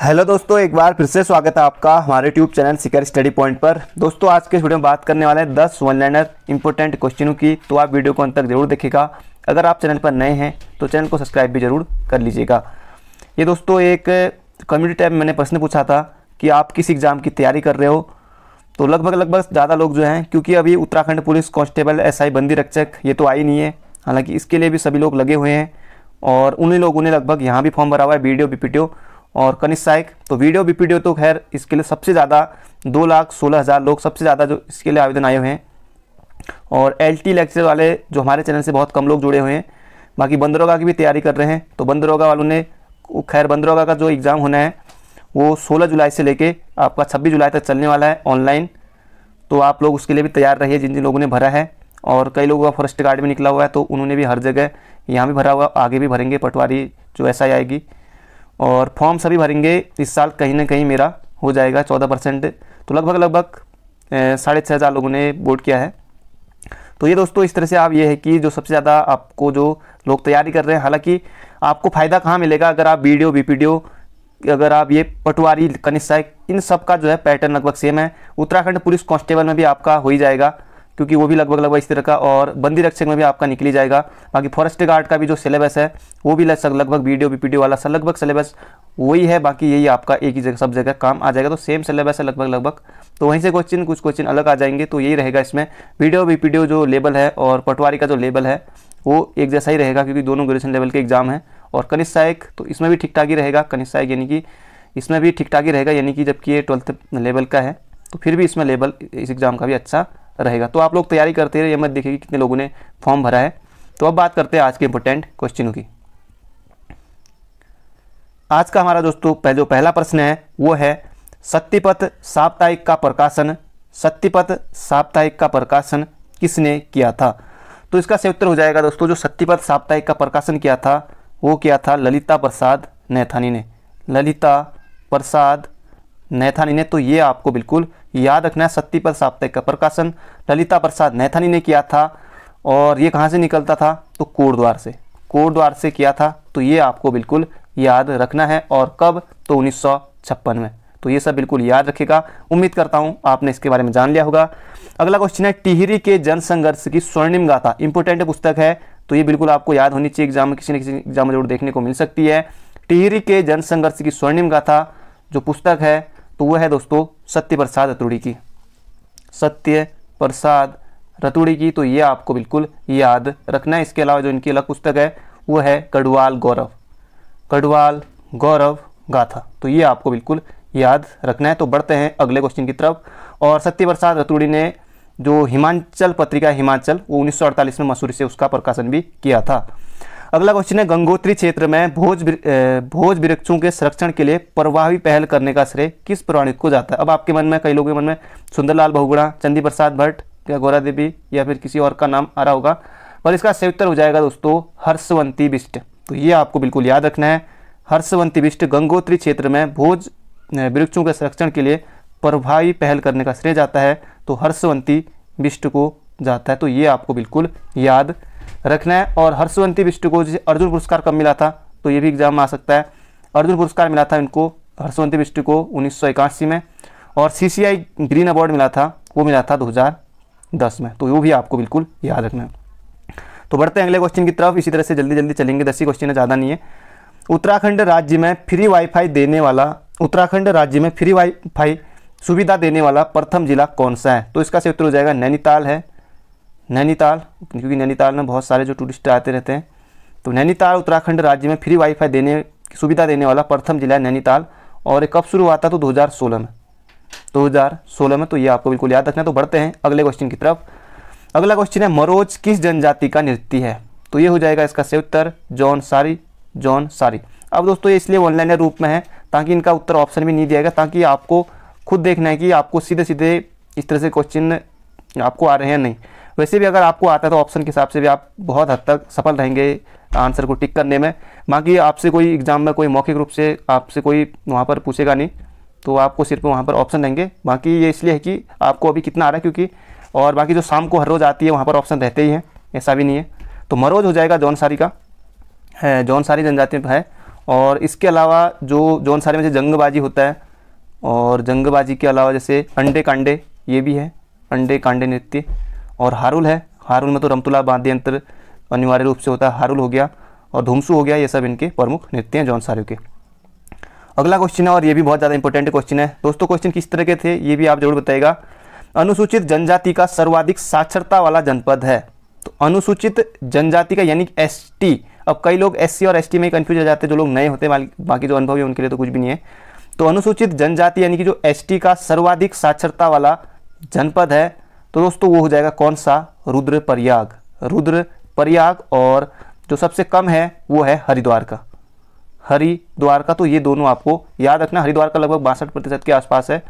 hello दोस्तों एक बार फिर से स्वागत है आपका हमारे YouTube channel Sikar study point पर दोस्तों आज के वीडियो में बात करने वाले हैं दस वन लाइनर इंपॉर्टेंट क्वेश्चनों की तो आप वीडियो को अंत तक जरूर देखिएगा अगर आप चैनल पर नए हैं तो चैनल को सब्सक्राइब भी जरूर कर लीजिएगा ये दोस्तों एक कम्युनिटी टाइप मैंने प्रश्न पूछा था कि आप किस एग्ज़ाम की तैयारी कर रहे हो तो लगभग लगभग ज़्यादा लोग जो हैं क्योंकि अभी उत्तराखंड पुलिस कॉन्स्टेबल एस बंदी रक्षक ये तो आई नहीं है हालांकि इसके लिए भी सभी लोग लगे हुए हैं और उन्हीं लोगों ने लगभग यहाँ भी फॉर्म भरा हुआ है बी डी और कनिष साइक तो वीडियो बीपीडीओ तो खैर इसके लिए सबसे ज़्यादा दो लाख सोलह हज़ार लोग सबसे ज़्यादा जो इसके लिए आवेदन आए हुए हैं और एल टी लेक्चर वाले जो हमारे चैनल से बहुत कम लोग जुड़े हुए हैं बाकी बंदरोगा की भी तैयारी कर रहे हैं तो बंदरोगा वालों ने खैर बंदरोगा का जो एग्ज़ाम होना है वो सोलह जुलाई से लेके आपका छब्बीस जुलाई तक चलने वाला है ऑनलाइन तो आप लोग उसके लिए भी तैयार रहिए जिन जिन लोगों ने भरा है और कई लोगों का फर्स्ट गार्ड भी निकला हुआ है तो उन्होंने भी हर जगह यहाँ भी भरा हुआ आगे भी भरेंगे पटवारी जो ऐसा आएगी और फॉर्म सभी भरेंगे इस साल कहीं ना कहीं मेरा हो जाएगा चौदह परसेंट तो लगभग लगभग साढ़े छः हज़ार लोगों ने वोट किया है तो ये दोस्तों इस तरह से आप ये है कि जो सबसे ज़्यादा आपको जो लोग तैयारी कर रहे हैं हालांकि आपको फ़ायदा कहाँ मिलेगा अगर आप वीडियो बीपीडीओ अगर आप ये पटवारी कनिष्ठ इन सब का जो है पैटर्न लगभग सेम है उत्तराखंड पुलिस कांस्टेबल में भी आपका हो ही जाएगा क्योंकि वो भी लगभग लगभग इस तरह का और बंदी रक्षक में भी आपका निकली जाएगा बाकी फॉरेस्ट गार्ड का भी जो सिलेबस है वो भी लगभग वीडियो बीपीडी वाला सा लगभग सिलेबस वही है बाकी यही आपका एक ही जगह सब जगह काम आ जाएगा तो सेम सिलेबस है लगभग लगभग तो वहीं से क्वेश्चन कुछ क्वेश्चन अलग आ जाएंगे तो यही रहेगा इसमें वीडियो बीपीडीओ जो लेवल है और पटवारी का जो लेवल है वो एक जैसा ही रहेगा क्योंकि दोनों ग्रेजुएशन लेवल के एग्जाम है और कनिष्ठ सहायक तो इसमें भी ठीक ठाक ही रहेगा कनिष्ठ सहायक यानी कि इसमें भी ठीक ठाक ही रहेगा यानी कि जबकि ये ट्वेल्थ लेवल का है तो फिर भी इसमें लेवल इस एग्ज़ाम का भी अच्छा रहेगा तो आप लोग तैयारी करते रहिए मत देखिए कितने लोगों ने फॉर्म भरा है तो अब बात करते हैं आज के इंपोर्टेंट क्वेश्चनों की आज का हमारा दोस्तों पह, जो पहला प्रश्न है वो है सत्यपथ साप्ताहिक का प्रकाशन सत्यपथ साप्ताहिक का प्रकाशन किसने किया था तो इसका सही उत्तर हो जाएगा दोस्तों जो सत्यपथ साप्ताहिक का प्रकाशन किया था वो किया था ललिता प्रसाद नैथानी ने ललिता प्रसाद नैथानी ने तो ये आपको बिल्कुल याद रखना है सत्ती पर साप्ताहिक का प्रकाशन ललिता प्रसाद नैथानी ने किया था और ये कहाँ से निकलता था तो कोटद्वार से कोटद्वार से किया था तो ये आपको बिल्कुल याद रखना है और कब तो उन्नीस में तो ये सब बिल्कुल याद रखेगा उम्मीद करता हूँ आपने इसके बारे में जान लिया होगा अगला क्वेश्चन है टिहरी के जनसंघर्ष की स्वर्णिम गाथा इंपोर्टेंट पुस्तक है तो ये बिल्कुल आपको याद होनी चाहिए एग्जाम में किसी न किसी एग्जाम में जरूर देखने को मिल सकती है टिहरी के जनसंघर्ष की स्वर्णिम गाथा जो पुस्तक है तो वह है दोस्तों सत्य प्रसाद रतुड़ी की सत्य प्रसाद रतुड़ी की तो ये आपको बिल्कुल याद रखना है इसके अलावा जो इनकी अलग पुस्तक है वो है कड़वाल गौरव कड़वाल गौरव गाथा तो ये आपको बिल्कुल याद रखना है तो बढ़ते हैं अगले क्वेश्चन की तरफ और सत्य प्रसाद रतुड़ी ने जो हिमाचल पत्रिका हिमाचल वो 1948 में मसूरी से उसका प्रकाशन भी किया था अगला क्वेश्चन है गंगोत्री क्षेत्र में भोज भोज वृक्षों के संरक्षण के लिए प्रभावी पहल करने का श्रेय किस पौराणिक को जाता है अब आपके मन में कई लोगों के मन में सुंदरलाल बहुगुणा चंदी प्रसाद भट्ट या गौरा देवी या फिर किसी और का नाम आ रहा होगा पर इसका सही उत्तर हो जाएगा दोस्तों हर्षवंती बिष्ट तो ये आपको बिल्कुल याद रखना है हर्षवंती बिष्ट गंगोत्री क्षेत्र में भोज वृक्षों के संरक्षण के लिए प्रभावी पहल करने का श्रेय जाता है तो हर्षवंती बिष्ट को जाता है तो ये आपको बिल्कुल याद रखना है और हर्षवंती बिष्ट को जिसे अर्जुन पुरस्कार कब मिला था तो ये भी एग्जाम में आ सकता है अर्जुन पुरस्कार मिला था इनको हर्षवंती बिष्ट को उन्नीस में और सी ग्रीन अवार्ड मिला था वो मिला था दो में तो वो भी आपको बिल्कुल याद रखना है तो बढ़ते हैं अगले क्वेश्चन की तरफ इसी तरह से जल्दी जल्दी चलेंगे दस ही क्वेश्चन है ज़्यादा नहीं है उत्तराखंड राज्य में फ्री वाईफाई देने वाला उत्तराखंड राज्य में फ्री वाईफाई सुविधा देने वाला प्रथम जिला कौन सा है तो इसका से उत्तर हो जाएगा नैनीताल है नैनीताल क्योंकि नैनीताल में बहुत सारे जो टूरिस्ट आते रहते हैं तो नैनीताल उत्तराखंड राज्य में फ्री वाईफाई देने की सुविधा देने वाला प्रथम जिला है नैनीताल और ये कब शुरू हुआ था तो 2016 में 2016 में तो ये आपको बिल्कुल याद रखना तो बढ़ते हैं अगले क्वेश्चन की तरफ अगला क्वेश्चन है मरोज किस जनजाति का नृत्य है तो ये हो जाएगा इसका सही उत्तर जॉन सारी जॉन सारी अब दोस्तों ये इसलिए ऑनलाइन रूप में है ताकि इनका उत्तर ऑप्शन भी नहीं दिया गया ताकि आपको खुद देखना है कि आपको सीधे सीधे इस तरह से क्वेश्चन आपको आ रहे हैं नहीं वैसे भी अगर आपको आता है तो ऑप्शन के हिसाब से भी आप बहुत हद तक सफल रहेंगे आंसर को टिक करने में बाकी आपसे कोई एग्ज़ाम में कोई मौखिक रूप से आपसे कोई वहाँ पर पूछेगा नहीं तो आपको सिर्फ वहाँ पर ऑप्शन देंगे बाकी ये इसलिए है कि आपको अभी कितना आ रहा है क्योंकि और बाकी जो शाम को हर रोज़ आती है वहाँ पर ऑप्शन रहते ही हैं ऐसा भी नहीं है तो मरोज हो जाएगा जौनसारी का है जौनसारी जनजाति है और इसके अलावा जो जौनसारी में जैसे जंगबाजी होता है और जंगबाजी के अलावा जैसे अंडे कांडे ये भी है अंडे कांडे नृत्य और हारुल है हारुल में तो रमतुल्ला बाद्य यंत्र अनिवार्य रूप से होता है हारुल हो गया और धूमसू हो गया ये सब इनके प्रमुख नृत्य हैं जौन सारू के अगला क्वेश्चन है और ये भी बहुत ज़्यादा इंपॉर्टेंट क्वेश्चन है दोस्तों क्वेश्चन किस तरह के थे ये भी आप जरूर बताएगा अनुसूचित जनजाति का सर्वाधिक साक्षरता वाला जनपद है तो अनुसूचित जनजाति का यानी एस अब कई लोग एस और एस में कन्फ्यूज हो जाते हैं जो लोग नए होते हैं बाकी जो अनुभव है उनके लिए तो कुछ भी नहीं है तो अनुसूचित जनजाति यानी कि जो एस का सर्वाधिक साक्षरता वाला जनपद है तो दोस्तों वो हो जाएगा कौन सा रुद्र प्रयाग रुद्र प्रयाग और जो सबसे कम है वो है हरिद्वार का हरिद्वार का तो ये दोनों आपको याद रखना हरिद्वार का लगभग बासठ प्रतिशत के आसपास है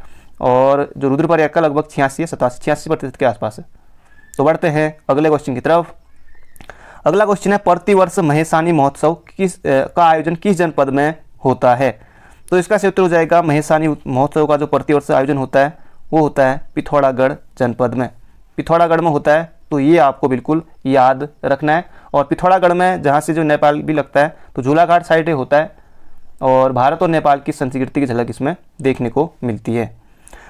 और जो रुद्रप्रयाग का लगभग छियासी सतासी छियासी प्रतिशत के आसपास है तो बढ़ते हैं अगले क्वेश्चन की तरफ अगला क्वेश्चन है प्रतिवर्ष महेशानी महोत्सव किस का आयोजन किस जनपद में होता है तो इसका उत्तर हो जाएगा महेशानी महोत्सव का जो प्रतिवर्ष आयोजन होता है वो होता है पिथौरागढ़ जनपद में पिथौरागढ़ में होता है तो ये आपको बिल्कुल याद रखना है और पिथौरागढ़ में जहाँ से जो नेपाल भी लगता है तो झूलाघाट साइड ही होता है और भारत और नेपाल की संस्कृति की झलक इसमें देखने को मिलती है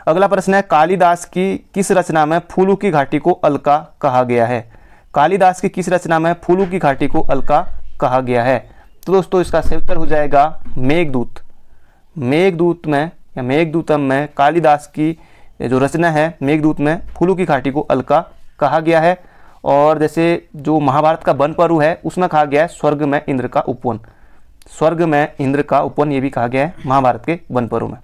अगला प्रश्न है कालिदास की किस रचना में फूलों की घाटी को अलका कहा गया है कालिदास की किस रचना में फूलों की घाटी को अलका कहा गया है तो दोस्तों इसका सही उत्तर हो जाएगा मेघदूत मेघदूत में या मेघदूतम में कालिदास की जो रचना है मेघदूत में फूलों की घाटी को अलका कहा गया है और जैसे जो महाभारत का वन पर्व है उसमें कहा गया है स्वर्ग में इंद्र का उपवन स्वर्ग में इंद्र का उपवन ये भी कहा गया है महाभारत के वन पर्व में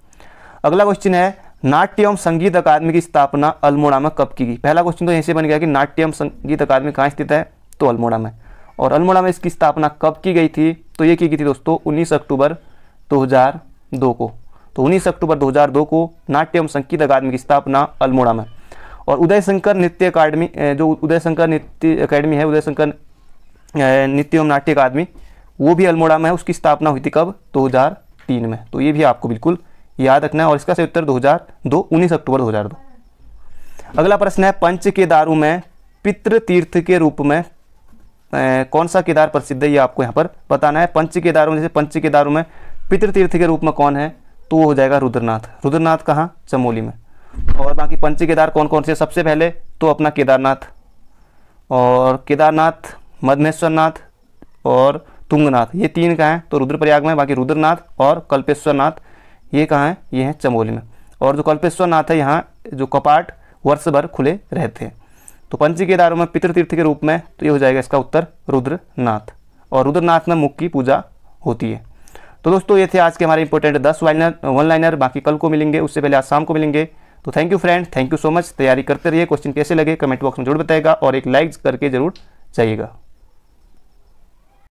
अगला क्वेश्चन है नाट्य एवं संगीत अकादमी की स्थापना अल्मोड़ा में कब की गई पहला क्वेश्चन तो यहीं से बन गया कि नाट्य एवं संगीत अकादमी कहाँ स्थित है तो अल्मोड़ा में और अल्मोड़ा में इसकी स्थापना कब की गई थी तो ये की गई थी दोस्तों 19 अक्टूबर 2002 को तो उन्नीस अक्टूबर 2002 को नाट्य एवं संगीत अकादमी की स्थापना अल्मोड़ा में और उदय शंकर नृत्य अकादमी जो उदय शंकर नृत्य अकादमी है उदय शंकर नृत्य एवं नाट्य अकादमी वो भी अल्मोड़ा में है उसकी स्थापना हुई थी कब 2003 में तो ये भी आपको बिल्कुल याद रखना है और इसका सही उत्तर 2002 19 अक्टूबर 2002 अगला प्रश्न है पंच के में पितृ तीर्थ के रूप में ए, कौन सा केदार प्रसिद्ध है ये आपको यहाँ पर बताना है पंच केदारों में जैसे पंच केदारों में पितृ तीर्थ के रूप में कौन है तो वो हो जाएगा रुद्रनाथ रुद्रनाथ कहाँ चमोली में और बाकी पंच केदार कौन कौन से सबसे पहले तो अपना केदारनाथ और केदारनाथ मधनेश्वरनाथ और तुंगनाथ ये तीन कहाँ हैं तो रुद्रप्रयाग में बाकी रुद्रनाथ और कल्पेश्वरनाथ ये कहाँ हैं ये हैं चमोली में और जो कल्पेश्वरनाथ है यहाँ जो कपाट वर्ष भर खुले रहते हैं तो पंची केदारों में पितृतीर्थ के रूप में तो ये हो जाएगा इसका उत्तर रुद्रनाथ और रुद्रनाथ में मुख की पूजा होती है तो दोस्तों ये थे आज के हमारे इंपॉर्टेंट दस वाइनर वन लाइनर बाकी कल को मिलेंगे उससे पहले आज शाम को मिलेंगे तो thank you friend thank you so much तैयारी करते रहिए क्वेश्चन कैसे लगे कमेंट बॉक्स में जरूर बताएगा और एक लाइक करके जरूर जाइएगा